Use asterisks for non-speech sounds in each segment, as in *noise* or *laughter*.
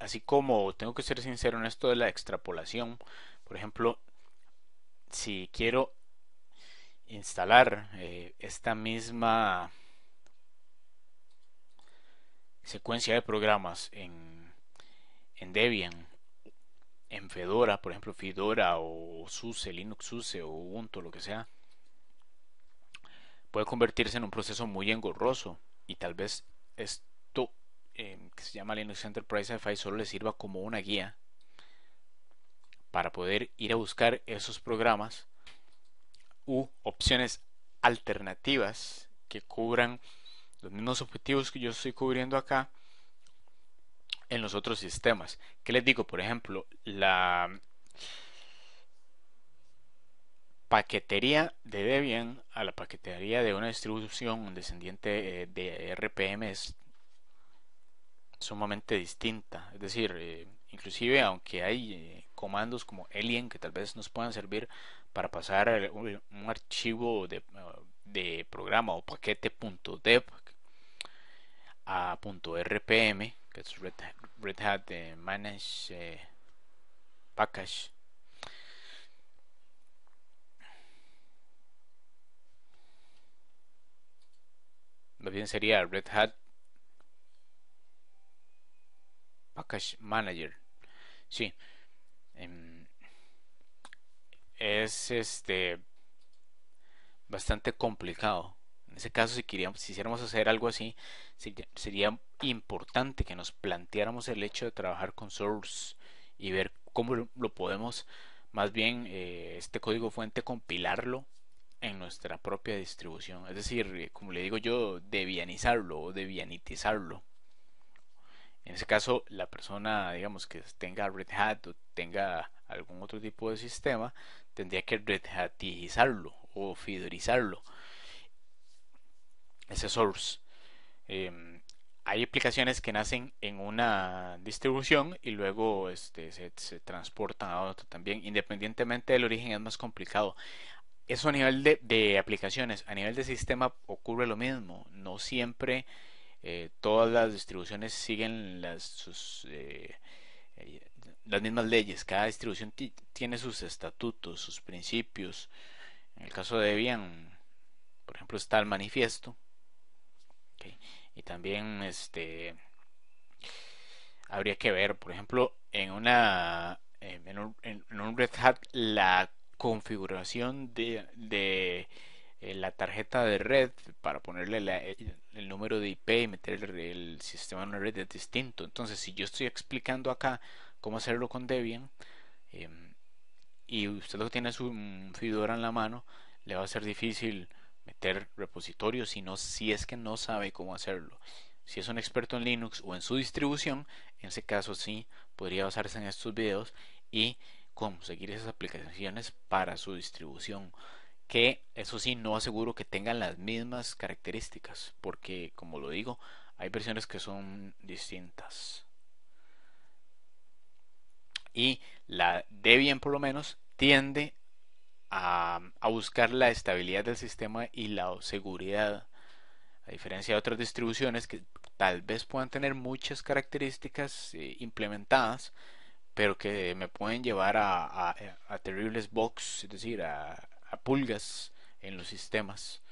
así, como tengo que ser sincero en esto de la extrapolación. Por ejemplo, si quiero instalar eh, esta misma secuencia de programas en, en Debian, en Fedora, por ejemplo, Fedora o SUSE, Linux SUSE o Ubuntu, lo que sea, puede convertirse en un proceso muy engorroso y tal vez es que se llama Linux Enterprise FI solo le sirva como una guía para poder ir a buscar esos programas u opciones alternativas que cubran los mismos objetivos que yo estoy cubriendo acá en los otros sistemas. ¿Qué les digo? Por ejemplo, la paquetería de Debian a la paquetería de una distribución descendiente eh, de RPM sumamente distinta. Es decir, eh, inclusive aunque hay eh, comandos como alien que tal vez nos puedan servir para pasar un, archivo eh, de, programa o paquete .dev a .rpm, que es Red, Hat Manage Package. Más bien sería Red Hat cache Manager. Sí. Em, es este bastante complicado. En ese caso, si, queríamos, si quisiéramos hacer algo así, sería importante que nos planteáramos el hecho de trabajar con Source y ver cómo lo podemos, más bien, eh, este código fuente compilarlo en nuestra propia distribución. Es decir, eh, como le digo yo, debianizarlo o debianitizarlo. En ese caso, la persona, digamos, que tenga Red Hat o tenga algún otro tipo de sistema, tendría que Red Hatizarlo o fidorizarlo. Ese source. Em, hay aplicaciones que nacen en una distribución y luego este, se, transportan a otra también. Independientemente del origen es más complicado. Eso a nivel de, de aplicaciones, a nivel de sistema ocurre lo mismo. No siempre eh, todas las distribuciones siguen las, sus, eh, eh, las mismas leyes. Cada distribución tiene sus estatutos, sus principios. En el caso de Debian, por ejemplo, está el manifiesto. Y también este habría que ver, por ejemplo, en una en un, Red Hat la configuración de eh, la tarjeta de red para ponerle eh, el, número de IP y meter el, sistema en una red es distinto. Entonces, si yo estoy explicando acá cómo hacerlo con Debian em, y usted lo tiene su fidora en la mano, le va a ser difícil meter repositorios si, no, si es que no sabe cómo hacerlo. Si es un experto en Linux o en su distribución, en ese caso sí podría basarse en estos videos y conseguir esas aplicaciones para su distribución que eso sí, no aseguro que tengan las mismas características, porque como lo digo, hay versiones que son distintas. Y la Debian por lo menos tiende a, buscar la estabilidad del sistema y la seguridad, a diferencia de otras distribuciones que tal vez puedan tener muchas características eh, implementadas, pero que me pueden llevar a, a terribles bugs, es decir, a, pulgas en los sistemas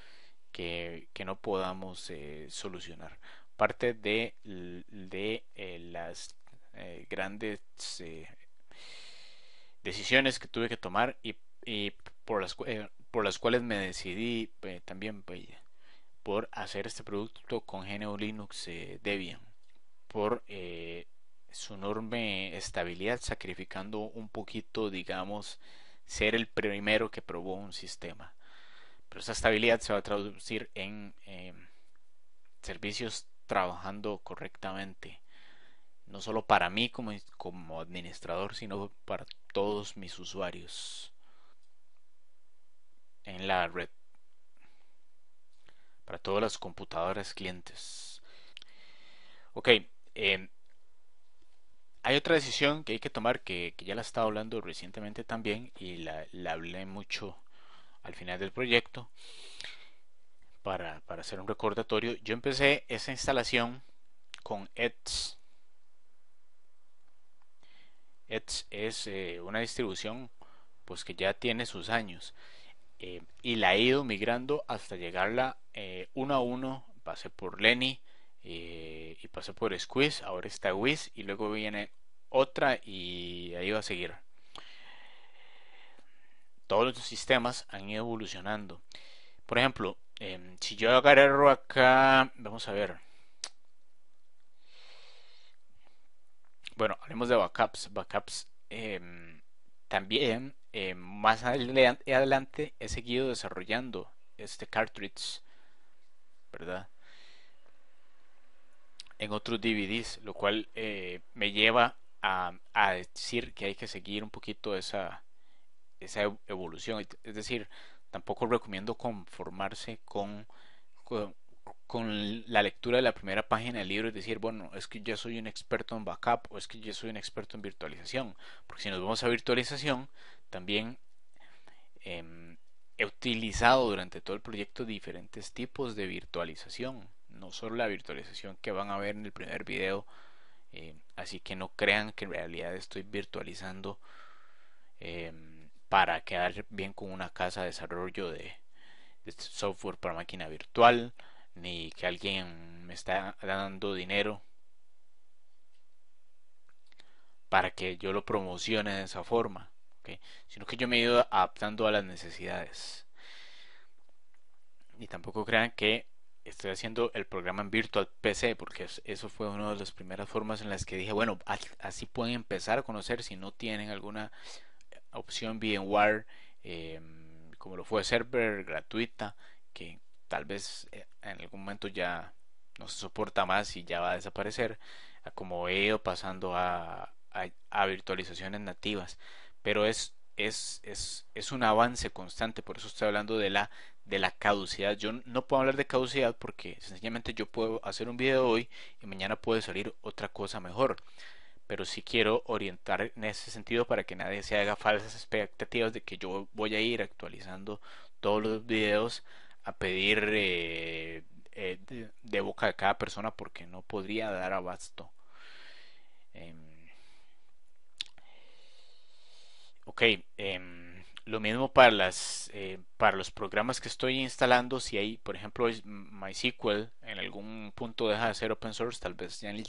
que, que no podamos eh, solucionar. Parte de, de eh, las eh, grandes decisiones que tuve que tomar y, y por, las, por las cuales me decidí también pues, por hacer este producto con GNU Linux Debian, por su enorme estabilidad, sacrificando un poquito, digamos, ser el primero que probó un sistema. Pero esa estabilidad se va a traducir en em, servicios trabajando correctamente, no sólo para mí como, como administrador, sino para todos mis usuarios en la red, para todas las computadoras clientes. Ok, em, hay otra decisión que hay que tomar que, ya la he estado hablando recientemente también y la, hablé mucho al final del proyecto para, hacer un recordatorio. Yo empecé esa instalación con ETS. ETS es eh, una distribución pues que ya tiene sus años eh, y la he ido migrando hasta llegarla eh, uno a uno. Pasé por Lenny, eh, y pasó por Squeeze, ahora está Wiz y luego viene otra y ahí va a seguir. Todos los sistemas han ido evolucionando. Por ejemplo, em, si yo agarro acá, vamos a ver. Bueno, hablemos de backups. Backups em, también em, más adelante he seguido desarrollando este cartridge, ¿verdad? en otros DVDs, lo cual eh, me lleva a, decir que hay que seguir un poquito esa, esa evolución. Es decir, tampoco recomiendo conformarse con, con, la lectura de la primera página del libro y decir, bueno, es que yo soy un experto en backup o es que yo soy un experto en virtualización. Porque si nos vamos a virtualización, también em, he utilizado durante todo el proyecto diferentes tipos de virtualización no solo la virtualización que van a ver en el primer video. Eh, así que no crean que en realidad estoy virtualizando em, para quedar bien con una casa de desarrollo de, software para máquina virtual, ni que alguien me está dando dinero para que yo lo promocione de esa forma, sino que yo me he ido adaptando a las necesidades. Y tampoco crean que estoy haciendo el programa en Virtual PC, porque eso fue una de las primeras formas en las que dije, bueno, así pueden empezar a conocer si no tienen alguna eh, opción VMware, em, como lo fue server gratuita, que tal vez eh, en algún momento ya no se soporta más y ya va a desaparecer, como veo pasando a, virtualizaciones nativas. Pero es es, es, es, un avance constante, por eso estoy hablando de la de la caducidad. Yo no puedo hablar de caducidad porque sencillamente yo puedo hacer un video hoy y mañana puede salir otra cosa mejor. Pero si quiero orientar en ese sentido para que nadie se haga falsas expectativas de que yo voy a ir actualizando todos los videos a pedir eh, eh, de, boca de cada persona porque no podría dar abasto. Eh, ok. Em, lo mismo para, las, eh, para los programas que estoy instalando. Si hay, por ejemplo, MySQL en algún punto deja de ser open source, tal vez ya en,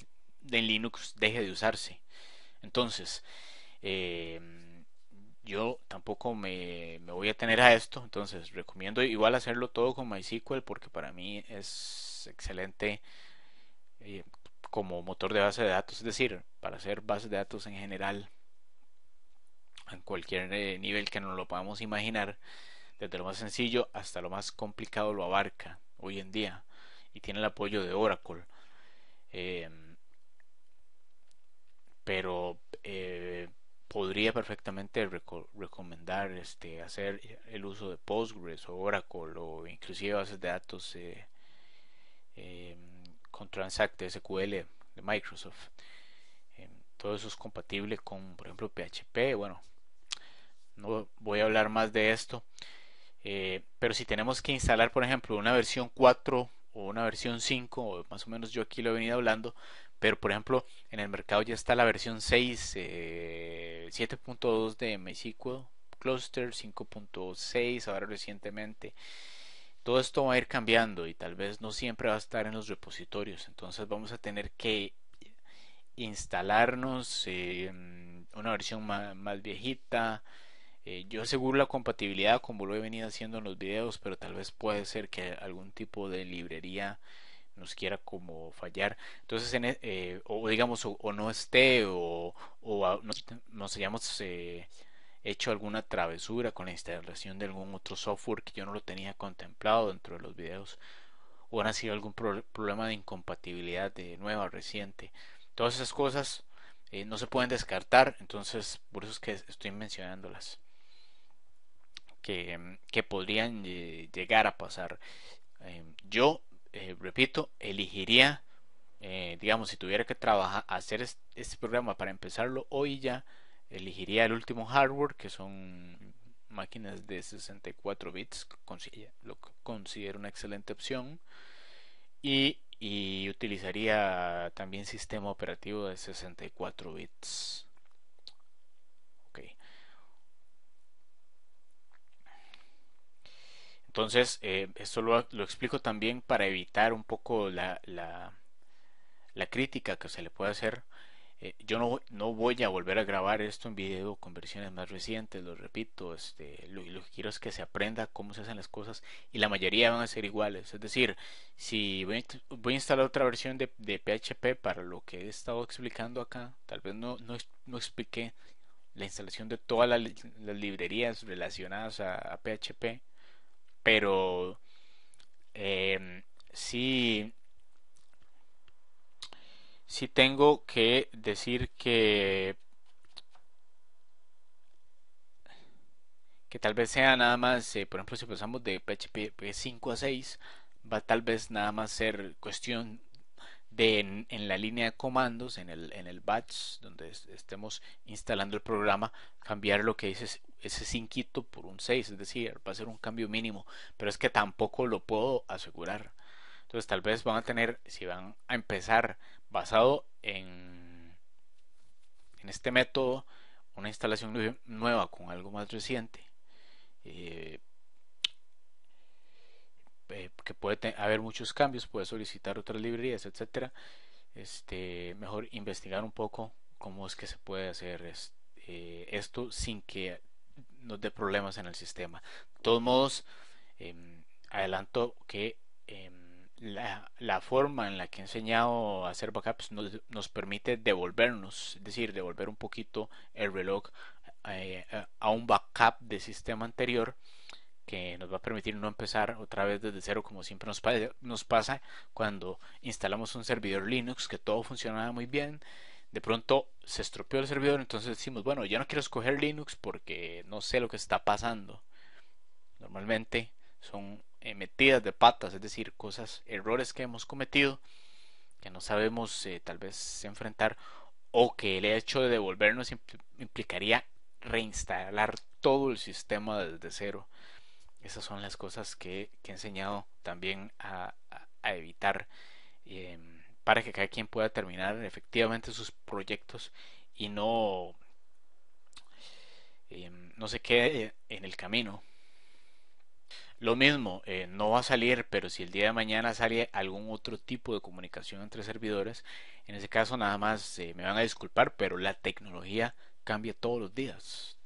Linux deje de usarse. Entonces, eh, yo tampoco me, voy a tener a esto. Entonces, recomiendo igual hacerlo todo con MySQL porque para mí es excelente eh, como motor de base de datos. Es decir, para hacer bases de datos en general en cualquier eh, nivel que nos lo podamos imaginar, desde lo más sencillo hasta lo más complicado lo abarca hoy en día y tiene el apoyo de Oracle. Em, pero eh, podría perfectamente recomendar este, hacer el uso de Postgres o Oracle o inclusive bases de datos eh, em, con Transact SQL de Microsoft em, todo eso es compatible con, por ejemplo, PHP, bueno, no voy a hablar más de esto. Eh, pero si tenemos que instalar, por ejemplo, una versión 4 o una versión 5, más o menos yo aquí lo he venido hablando, pero por ejemplo en el mercado ya está la versión 6, 7.2 eh, de MySQL Cluster, 5.6 ahora recientemente. Todo esto va a ir cambiando y tal vez no siempre va a estar en los repositorios, entonces vamos a tener que instalarnos una versión más viejita, eh, yo aseguro la compatibilidad, como lo he venido haciendo en los videos, pero tal vez puede ser que algún tipo de librería nos quiera como fallar. Entonces, e, eh, o digamos, o, no esté, o, o nos, hayamos eh, hecho alguna travesura con la instalación de algún otro software que yo no lo tenía contemplado dentro de los videos, o han sido algún problema de incompatibilidad de nueva reciente. Todas esas cosas no se pueden descartar, entonces por eso es que estoy mencionándolas. Mm, que, podrían eh, llegar a pasar. Eh, yo, eh, repito, elegiría, digamos, si tuviera que trabajar, hacer este, programa para empezarlo hoy ya, elegiría el último hardware, que son máquinas de 64 bits, lo considero una excelente opción. y utilizaría también sistema operativo de 64 bits. Entonces, eh, esto lo, explico también para evitar un poco la, crítica que se le puede hacer. Eh, yo no, voy a volver a grabar esto en video con versiones más recientes, lo repito. Este, lo, que quiero es que se aprenda cómo se hacen las cosas y la mayoría van a ser iguales. Es decir, si voy, a instalar otra versión de, PHP para lo que he estado explicando acá, tal vez no, explique expliqué la instalación de todas las, librerías relacionadas a PHP pero em, sí, sí tengo que decir que que tal vez sea nada más, eh, por ejemplo, si pasamos de PHP 5 a 6, va tal vez nada más ser cuestión de en, la línea de comandos, en el, en el batch donde estemos instalando el programa, cambiar lo que dice ese 5 por un 6, es decir, va a ser un cambio mínimo, pero es que tampoco lo puedo asegurar. Entonces tal vez van a tener, si van a empezar basado en, en este método, una instalación nueva con algo más reciente. Eh, eh, que puede haber muchos cambios, puede solicitar otras librerías, etcétera, este, mejor investigar un poco cómo es que se puede hacer eh, esto sin que nos dé problemas en el sistema. De todos modos, em, adelanto que em, la, forma en la que he enseñado a hacer backups nos, nos permite devolvernos, es decir, devolver un poquito el reloj a, eh, a un backup de sistema anterior que nos va a permitir no empezar otra vez desde cero como siempre nos, pasa cuando instalamos un servidor Linux que todo funcionaba muy bien de pronto se estropeó el servidor, entonces decimos, bueno, ya no quiero escoger Linux porque no sé lo que está pasando. Normalmente son eh, metidas de patas, es decir, cosas, errores que hemos cometido, que no sabemos eh, tal vez enfrentar, o que el hecho de devolvernos implicaría reinstalar todo el sistema desde cero esas son las cosas que, he enseñado también a, evitar eh, para que cada quien pueda terminar efectivamente sus proyectos y no, eh, no se quede en el camino. Lo mismo, eh, no va a salir, pero si el día de mañana sale algún otro tipo de comunicación entre servidores, en ese caso nada más me van a disculpar, pero la tecnología cambia todos los días.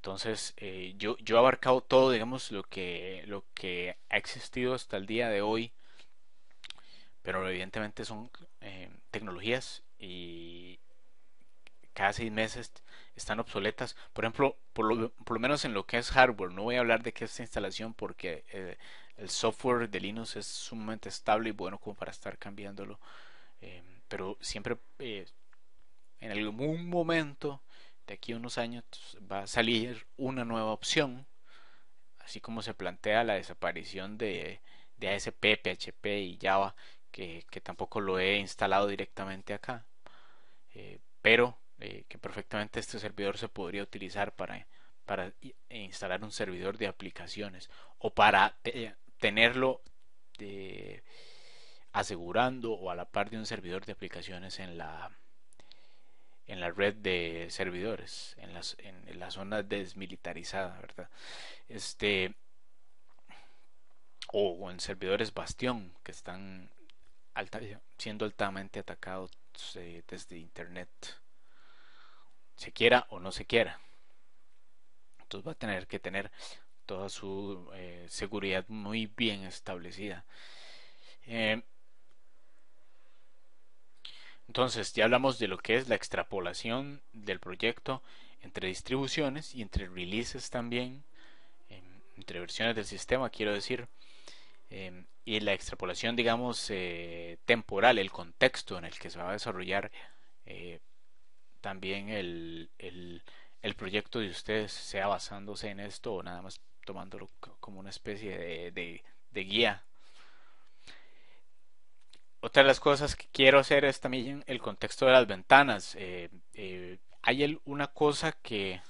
Entonces, eh, yo, yo he abarcado todo, digamos, lo que, lo que ha existido hasta el día de hoy, pero evidentemente son eh, tecnologías y cada seis meses están obsoletas. Por ejemplo, por lo, por lo menos en lo que es hardware, no voy a hablar de qué es instalación porque eh, el software de Linux es sumamente estable y bueno como para estar cambiándolo. pero siempre en algún momento de aquí unos años pues, va a salir una nueva opción, así como se plantea la desaparición de, ASP, PHP y Java, que, tampoco lo he instalado directamente acá, eh, pero eh, que perfectamente este servidor se podría utilizar para, para e instalar un servidor de aplicaciones o para eh, tenerlo asegurando o a la par de un servidor de aplicaciones en la en la red de servidores, en, las, en, la zona desmilitarizada, ¿verdad? Este, o, en servidores bastión que están alta, siendo altamente atacados eh, desde Internet, se quiera o no se quiera. Entonces va a tener que tener toda su eh, seguridad muy bien establecida. Eh, entonces, ya hablamos de lo que es la extrapolación del proyecto entre distribuciones y entre releases también, em, entre versiones del sistema, quiero decir, em, y la extrapolación, digamos, eh, temporal, el contexto en el que se va a desarrollar eh, también el, proyecto de ustedes, sea basándose en esto o nada más tomándolo como una especie de guía otra de las cosas que quiero hacer es también el contexto de las ventanas. Eh, eh, hay una cosa que,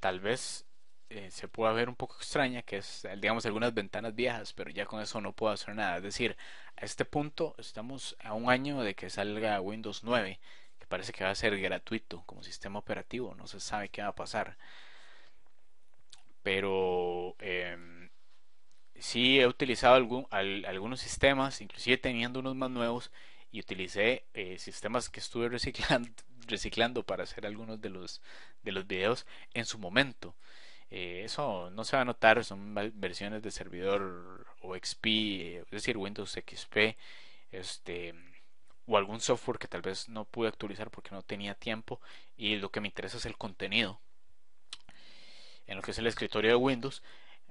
tal vez eh, se pueda ver un poco extraña, que es, digamos, algunas ventanas viejas, pero ya con eso no puedo hacer nada. Es decir, a este punto estamos a un año de que salga Windows 9, que parece que va a ser gratuito como sistema operativo, no se sabe qué va a pasar. Pero... Em, sí he utilizado algún, algunos sistemas, inclusive teniendo unos más nuevos, y utilicé eh, sistemas que estuve reciclando, *laughs* reciclando para hacer algunos de los, de los videos en su momento. Eh, eso no se va a notar, son versiones de servidor o OXP, eh, es decir, Windows XP, este o algún software que tal vez no pude actualizar porque no tenía tiempo y lo que me interesa es el contenido en lo que es el escritorio de Windows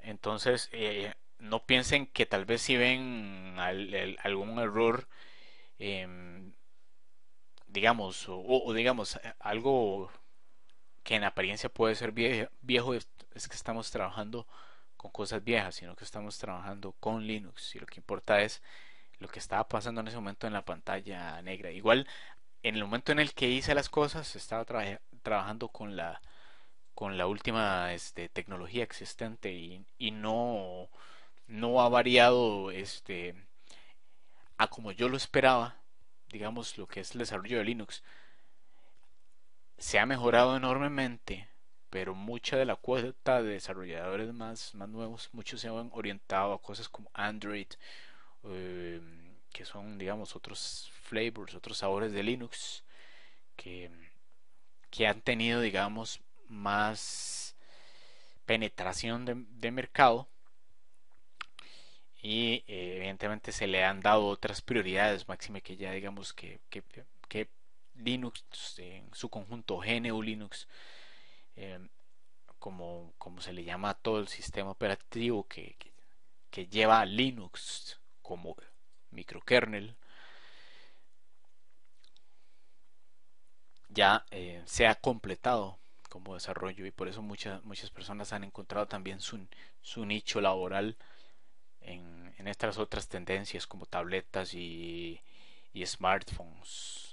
entonces eh, no piensen que tal vez si ven algún error, em, digamos, o, digamos, eh, algo que en apariencia puede ser viejo, es que estamos trabajando con cosas viejas, sino que estamos trabajando con Linux y lo que importa es lo que estaba pasando en ese momento en la pantalla negra. Igual, en el momento en el que hice las cosas, estaba trabajando con la con la última este, tecnología existente y, y no no ha variado este, a como yo lo esperaba, digamos lo que es el desarrollo de Linux, se ha mejorado enormemente, pero mucha de la cuota de desarrolladores más, más nuevos, muchos se han orientado a cosas como Android, em, que son, digamos, otros flavors, otros sabores de Linux, que, han tenido, digamos, más penetración de, de mercado y eh, evidentemente se le han dado otras prioridades, máxime que ya digamos que, que, Linux eh, en su conjunto GNU Linux eh, como, como, se le llama a todo el sistema operativo que, que, lleva Linux como microkernel ya se ha completado como desarrollo y por eso muchas, muchas personas han encontrado también su nicho laboral en, estas otras tendencias como tabletas y, y smartphones.